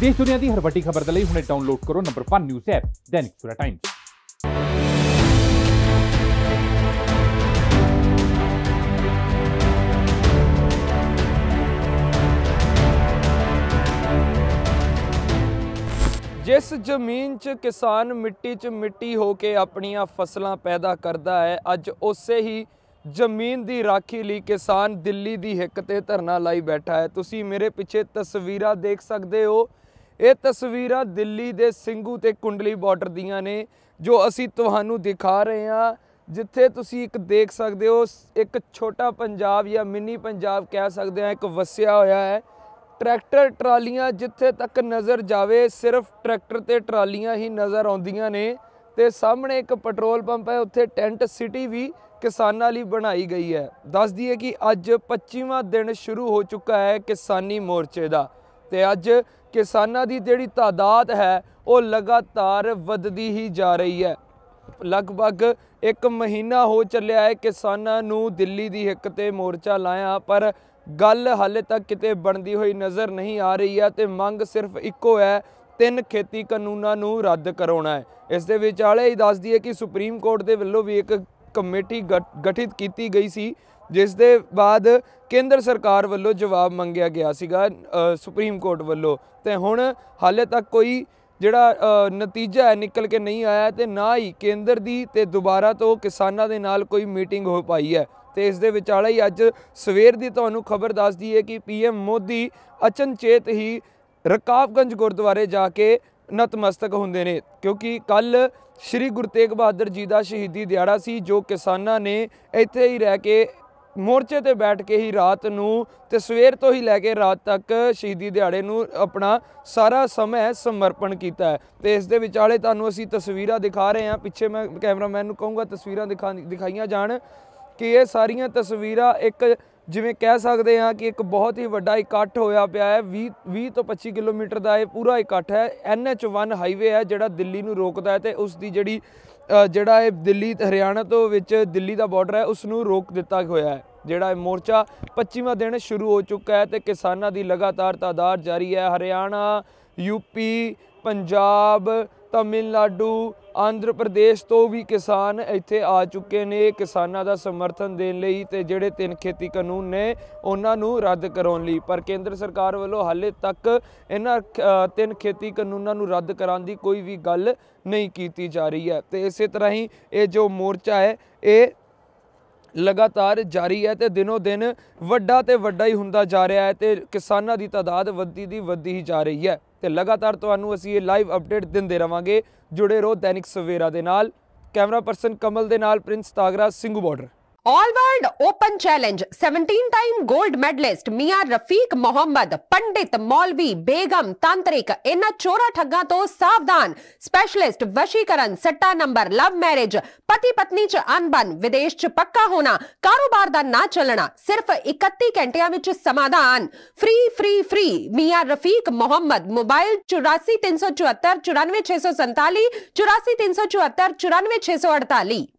ਦੇਸ਼ ਦੁਨੀਆ ਦੀ ਹਰ ਵੱਡੀ ਖਬਰ ਦੇ ਲਈ ਹੁਣੇ ਡਾਊਨਲੋਡ ਕਰੋ ਨੰਬਰ 1 ਨਿਊਜ਼ ਐਪ ਦੈਨਿਕ ਸੂਰਤ ਟਾਈਮ ਜਿਸ ਜ਼ਮੀਨ 'ਚ ਕਿਸਾਨ ਮਿੱਟੀ 'ਚ ਮਿੱਟੀ ਹੋ ਕੇ ਆਪਣੀਆਂ ਫਸਲਾਂ ਪੈਦਾ ਕਰਦਾ ਹੈ ਅੱਜ ਉਸੇ ਹੀ ਜ਼ਮੀਨ ਦੀ ਰਾਖੀ ਲਈ ਕਿਸਾਨ ਦਿੱਲੀ ਦੀ ਹਿੱਕ ਤੇ ਧਰਨਾ ਲਾਈ ਬੈਠਾ ਹੈ ਤੁਸੀਂ ਮੇਰੇ ਪਿੱਛੇ ਤਸਵੀਰਾਂ ਦੇਖ ਸਕਦੇ ਹੋ ਇਹ ਤਸਵੀਰਾਂ ਦਿੱਲੀ ਦੇ ਸਿੰਘੂ ਤੇ ਕੁੰਡਲੀ ਬਾਰਡਰ ਦੀਆਂ ਨੇ ਜੋ ਅਸੀਂ ਤੁਹਾਨੂੰ ਦਿਖਾ ਰਹੇ ਹਾਂ ਜਿੱਥੇ ਤੁਸੀਂ ਇੱਕ ਦੇਖ ਸਕਦੇ ਹੋ ਇੱਕ ਛੋਟਾ ਪੰਜਾਬ ਜਾਂ ਮਿੰਨੀ ਪੰਜਾਬ ਕਹਿ ਸਕਦੇ ਹਾਂ ਇੱਕ ਵਸਿਆ ਹੋਇਆ ਹੈ ਟਰੈਕਟਰ ਟਰਾਲੀਆਂ ਜਿੱਥੇ ਤੱਕ ਨਜ਼ਰ ਜਾਵੇ ਸਿਰਫ ਟਰੈਕਟਰ ਤੇ ਟਰਾਲੀਆਂ ਹੀ ਨਜ਼ਰ ਆਉਂਦੀਆਂ ਨੇ ਤੇ ਸਾਹਮਣੇ ਇੱਕ ਪੈਟਰੋਲ ਪੰਪ ਹੈ ਉੱਥੇ ਟੈਂਟ ਸਿਟੀ ਵੀ ਕਿਸਾਨਾਂ ਲਈ ਬਣਾਈ ਗਈ ਹੈ ਦੱਸ ਦਈਏ ਕਿ ਅੱਜ 25ਵਾਂ ਦਿਨ ਸ਼ੁਰੂ ਹੋ ਚੁੱਕਾ ਹੈ ਕਿਸਾਨੀ ਮੋਰਚੇ ਦਾ ਤੇ ਅੱਜ ਕਿਸਾਨਾਂ ਦੀ ਜਿਹੜੀ ਤਾਦਾਦ ਹੈ ਉਹ ਲਗਾਤਾਰ ਵੱਧਦੀ ਹੀ ਜਾ ਰਹੀ ਹੈ ਲਗਭਗ ਇੱਕ ਮਹੀਨਾ ਹੋ ਚੱਲਿਆ ਹੈ ਕਿਸਾਨਾਂ ਨੂੰ ਦਿੱਲੀ ਦੀ ਹਿੱਕ ਤੇ ਮੋਰਚਾ ਲਾਇਆ ਪਰ ਗੱਲ ਹਾਲੇ ਤੱਕ ਕਿਤੇ ਬਣਦੀ ਹੋਈ ਨਜ਼ਰ ਨਹੀਂ ਆ ਰਹੀ ਹੈ ਤੇ ਮੰਗ ਸਿਰਫ ਇੱਕੋ ਹੈ ਤਿੰਨ ਖੇਤੀ ਕਾਨੂੰਨਾਂ ਨੂੰ ਰੱਦ ਕਰਾਉਣਾ ਹੈ ਇਸ ਦੇ ਵਿਚਾਲੇ ਹੀ ਦੱਸਦੀ ਹੈ ਕਿ ਸੁਪਰੀਮ ਕੋਰਟ ਦੇ ਵੱਲੋਂ ਵੀ ਇੱਕ ਕਮੇਟੀ ਗਠਿਤ ਕੀਤੀ ਗਈ ਸੀ ਜਿਸ ਦੇ ਬਾਅਦ ਕੇਂਦਰ ਸਰਕਾਰ ਵੱਲੋਂ ਜਵਾਬ ਮੰਗਿਆ ਗਿਆ ਸੀਗਾ ਸੁਪਰੀਮ ਕੋਰਟ ਵੱਲੋਂ ਤੇ ਹੁਣ ਹਾਲੇ ਤੱਕ ਕੋਈ ਜਿਹੜਾ ਨਤੀਜਾ ਹੈ ਨਿਕਲ ਕੇ ਨਹੀਂ ਆਇਆ ਤੇ ਨਾ ਹੀ ਕੇਂਦਰ ਦੀ ਤੇ ਦੁਬਾਰਾ ਤੋਂ ਕਿਸਾਨਾਂ ਦੇ ਨਾਲ ਕੋਈ ਮੀਟਿੰਗ ਹੋ ਪਾਈ ਹੈ ਤੇ ਇਸ ਦੇ ਵਿਚਾਲੇ ਹੀ ਅੱਜ ਸਵੇਰ ਦੀ ਤੁਹਾਨੂੰ ਖਬਰ ਦੱਸ ਦਈਏ ਕਿ ਪੀਐਮ ਮੋਦੀ ਅਚਨਚੇਤ ਹੀ ਰਕਾਬਗੰਜ ਗੁਰਦੁਆਰੇ ਜਾ ਕੇ ਨਤਮਸਤਕ ਹੁੰਦੇ ਨੇ ਕਿਉਂਕਿ ਕੱਲ ਸ੍ਰੀ ਗੁਰੂ ਤੇਗ ਬਹਾਦਰ ਜੀ ਦਾ ਸ਼ਹੀਦੀ ਦਿਹਾੜਾ ਸੀ ਜੋ ਕਿਸਾਨਾਂ ਨੇ ਇੱਥੇ ਹੀ ਰਹਿ ਕੇ ਮੋਰਚੇ ਤੇ ਬੈਠ ਕੇ ਹੀ ਰਾਤ ਨੂੰ ਤੇ ਸਵੇਰ ਤੋਂ ਹੀ ਲੈ ਕੇ ਰਾਤ ਤੱਕ ਸ਼ਹੀਦੀ ਦਿਹਾੜੇ ਨੂੰ ਆਪਣਾ ਸਾਰਾ ਸਮਾਂ ਸਮਰਪਣ ਕੀਤਾ ਹੈ ਤੇ ਇਸ ਦੇ ਵਿਚਾਲੇ ਤੁਹਾਨੂੰ ਅਸੀਂ ਤਸਵੀਰਾਂ ਦਿਖਾ ਰਹੇ ਹਾਂ ਪਿੱਛੇ ਮੈਂ ਕੈਮਰਾਮੈਨ ਨੂੰ ਕਹੂੰਗਾ ਤਸਵੀਰਾਂ ਦਿਖਾਈਆਂ ਜਾਣ ਕਿ ਇਹ ਸਾਰੀਆਂ ਤਸਵੀਰਾਂ ਇੱਕ ਜਿਵੇਂ ਕਹਿ ਸਕਦੇ ਹਾਂ ਕਿ ਇੱਕ ਬਹੁਤ ਹੀ ਵੱਡਾ ਇਕੱਠ ਹੋਇਆ ਪਿਆ ਹੈ 20 20 ਤੋਂ 25 ਕਿਲੋਮੀਟਰ ਦਾ ਇਹ ਪੂਰਾ ਇਕੱਠ ਹੈ NH1 ਹਾਈਵੇ ਹੈ ਜਿਹੜਾ ਦਿੱਲੀ ਨੂੰ ਰੋਕਦਾ ਹੈ ਤੇ ਉਸ ਦੀ ਜਿਹੜੀ ਜਿਹੜਾ ਇਹ ਦਿੱਲੀ ਹਰਿਆਣਾ ਤੋਂ ਵਿੱਚ ਦਿੱਲੀ ਦਾ ਬਾਰਡਰ ਹੈ ਉਸ ਨੂੰ ਰੋਕ ਦਿੱਤਾ ਹੋਇਆ ਹੈ ਜਿਹੜਾ ਇਹ ਮੋਰਚਾ 25ਵਾਂ ਦਿਨ ਸ਼ੁਰੂ ਹੋ ਚੁੱਕਾ ਹੈ ਤੇ ਕਿਸਾਨਾਂ ਦੀ ਲਗਾਤਾਰ ਤਾਦਾਦ ਜਾਰੀ ਹੈ ਹਰਿਆਣਾ ਯੂਪੀ ਪੰਜਾਬ ਤਾਮਿਲਨਾਡੂ ਆਂਧਰ ਪ੍ਰਦੇਸ਼ ਤੋਂ ਵੀ ਕਿਸਾਨ ਇੱਥੇ ਆ ਚੁੱਕੇ ਨੇ ਕਿਸਾਨਾਂ ਦਾ ਸਮਰਥਨ ਦੇਣ ਲਈ ਤੇ ਜਿਹੜੇ ਤਿੰਨ ਖੇਤੀ ਕਾਨੂੰਨ ਨੇ ਉਹਨਾਂ ਨੂੰ ਰੱਦ ਕਰਾਉਣ ਲਈ ਪਰ ਕੇਂਦਰ ਸਰਕਾਰ ਵੱਲੋਂ ਹਾਲੇ ਤੱਕ ਇਹਨਾਂ ਤਿੰਨ ਖੇਤੀ ਕਾਨੂੰਨਾਂ ਨੂੰ ਰੱਦ ਕਰਾਉਣ ਦੀ ਕੋਈ ਵੀ ਗੱਲ ਨਹੀਂ ਕੀਤੀ ਜਾ ਰਹੀ ਹੈ ਤੇ ਇਸੇ ਤਰ੍ਹਾਂ ਹੀ ਇਹ ਜੋ ਮੋਰਚਾ ਹੈ ਇਹ ਲਗਾਤਾਰ ਜਾਰੀ ਹੈ ਤੇ ਦਿਨੋ ਦਿਨ ਵੱਡਾ ਤੇ ਵੱਡਾ ਹੀ ਹੁੰਦਾ ਜਾ ਰਿਹਾ ਹੈ ਤੇ ਕਿਸਾਨਾਂ ਦੀ ਤਾਦਾਦ ਵੱਧਦੀ ਦੀ ਵੱਧਦੀ ਹੀ ਜਾ ਰਹੀ ਹੈ ਤੇ ਲਗਾਤਾਰ ਤੁਹਾਨੂੰ ਅਸੀਂ ਇਹ ਲਾਈਵ ਅਪਡੇਟ ਦਿੰਦੇ ਰਵਾਂਗੇ ਜੁੜੇ ਰਹੋ ਦੈਨਿਕ ਸਵੇਰਾ ਦੇ ਨਾਲ ਕੈਮਰਾ ਪਰਸਨ ਕਮਲ ਦੇ ਨਾਲ Prince Tagra Singhu border all world open challenge 17 time gold medalist मियां रफीक मोहम्मद पंडित मौलवी बेगम तांत्रिक इन चोरा ठगा तो सावधान स्पेशलिस्ट वशीकरण सट्टा नंबर लव मैरिज पति पत्नी च अनबन विदेश च पक्का होना कारोबार दा ना चलना सिर्फ 31 घंटिया विच समाधान फ्री फ्री फ्री मियां रफीक मोहम्मद मोबाइल 84 374 94 647 84 374 94 648